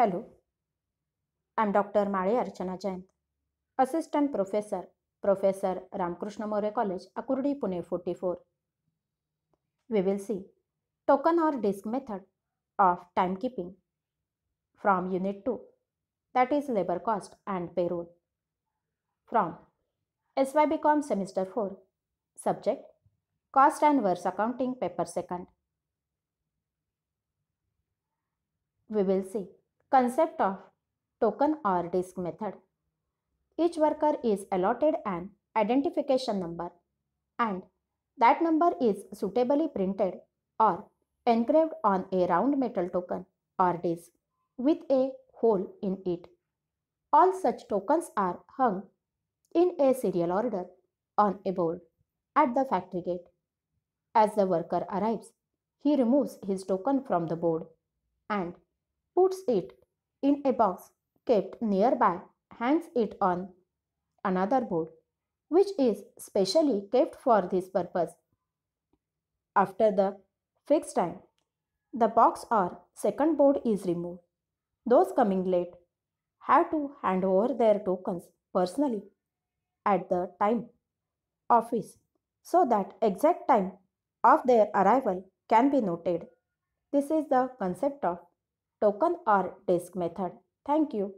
Hello, I'm Dr. Male Archana Jain, Assistant Professor, Professor Ramkrishna More College, Akurdi, Pune 44. We will see token or disk method of timekeeping from Unit 2, that is labor cost and payroll. From SYBCOM Semester 4, Subject Cost and Verse Accounting, Paper 2nd. We will see Concept of token or disk method. Each worker is allotted an identification number and that number is suitably printed or engraved on a round metal token or disk with a hole in it. All such tokens are hung in a serial order on a board at the factory gate. As the worker arrives, he removes his token from the board and puts it in a box kept nearby hangs it on another board, which is specially kept for this purpose. After the fixed time, the box or second board is removed. Those coming late have to hand over their tokens personally at the time office so that exact time of their arrival can be noted. This is the concept of token और desk method thank you